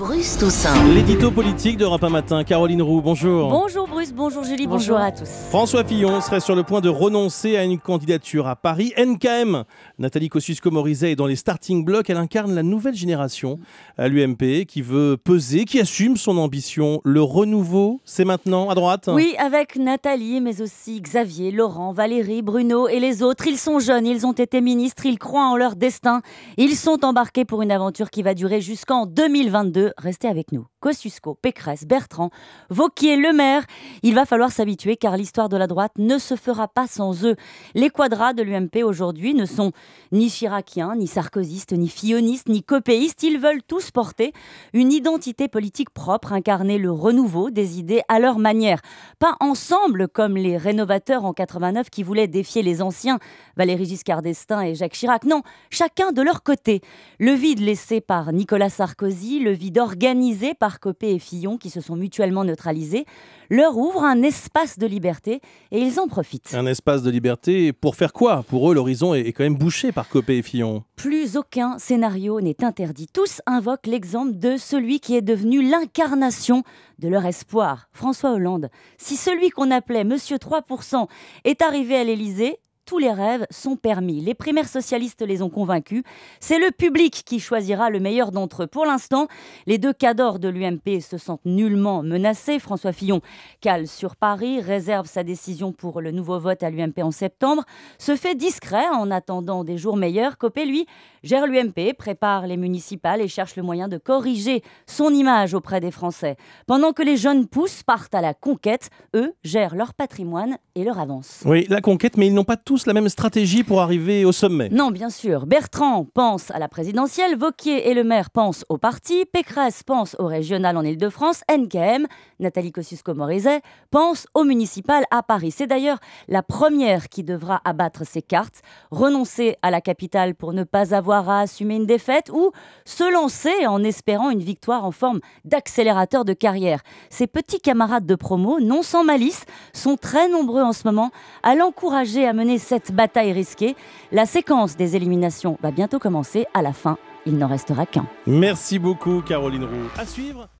Bruce Toussaint. L'édito politique de Rapin Matin, Caroline Roux, bonjour. Bonjour Bruce, bonjour Julie, bonjour. à tous. François Fillon serait sur le point de renoncer à une candidature à Paris. NKM, Nathalie Kosciusko-Morizet est dans les starting blocks. Elle incarne la nouvelle génération à l'UMP qui veut peser, qui assume son ambition. Le renouveau, c'est maintenant à droite Oui, avec Nathalie, mais aussi Xavier, Laurent, Valérie, Bruno et les autres. Ils sont jeunes, ils ont été ministres, ils croient en leur destin. Ils sont embarqués pour une aventure qui va durer jusqu'en 2022 rester avec nous. Kosciusko, Pécresse, Bertrand, Vauquier, Le Maire, il va falloir s'habituer car l'histoire de la droite ne se fera pas sans eux. Les quadras de l'UMP aujourd'hui ne sont ni chiracien, ni Sarkozyste, ni fioniste, ni copéistes. Ils veulent tous porter une identité politique propre, incarner le renouveau des idées à leur manière. Pas ensemble comme les rénovateurs en 89 qui voulaient défier les anciens, Valéry Giscard d'Estaing et Jacques Chirac. Non, chacun de leur côté. Le vide laissé par Nicolas Sarkozy, le vide organisés par Copé et Fillon, qui se sont mutuellement neutralisés, leur ouvre un espace de liberté et ils en profitent. Un espace de liberté pour faire quoi Pour eux, l'horizon est quand même bouché par Copé et Fillon. Plus aucun scénario n'est interdit. Tous invoquent l'exemple de celui qui est devenu l'incarnation de leur espoir, François Hollande. Si celui qu'on appelait Monsieur 3% est arrivé à l'Élysée, tous les rêves sont permis. Les primaires socialistes les ont convaincus. C'est le public qui choisira le meilleur d'entre eux. Pour l'instant, les deux cadors de l'UMP se sentent nullement menacés. François Fillon cale sur Paris, réserve sa décision pour le nouveau vote à l'UMP en septembre, se fait discret en attendant des jours meilleurs. Copé, lui, gère l'UMP, prépare les municipales et cherche le moyen de corriger son image auprès des Français. Pendant que les jeunes pousses partent à la conquête, eux gèrent leur patrimoine et leur avance. Oui, la conquête, mais ils n'ont pas tous la même stratégie pour arriver au sommet. Non, bien sûr. Bertrand pense à la présidentielle, Vauquier et le maire pensent au parti, Pécresse pense au régional en Ile-de-France, NKM Nathalie Kosciusko-Morizet, pense au municipal à Paris. C'est d'ailleurs la première qui devra abattre ses cartes, renoncer à la capitale pour ne pas avoir à assumer une défaite ou se lancer en espérant une victoire en forme d'accélérateur de carrière. Ses petits camarades de promo, non sans malice, sont très nombreux en ce moment à l'encourager à mener cette bataille risquée. La séquence des éliminations va bientôt commencer. À la fin, il n'en restera qu'un. Merci beaucoup, Caroline Roux. À suivre.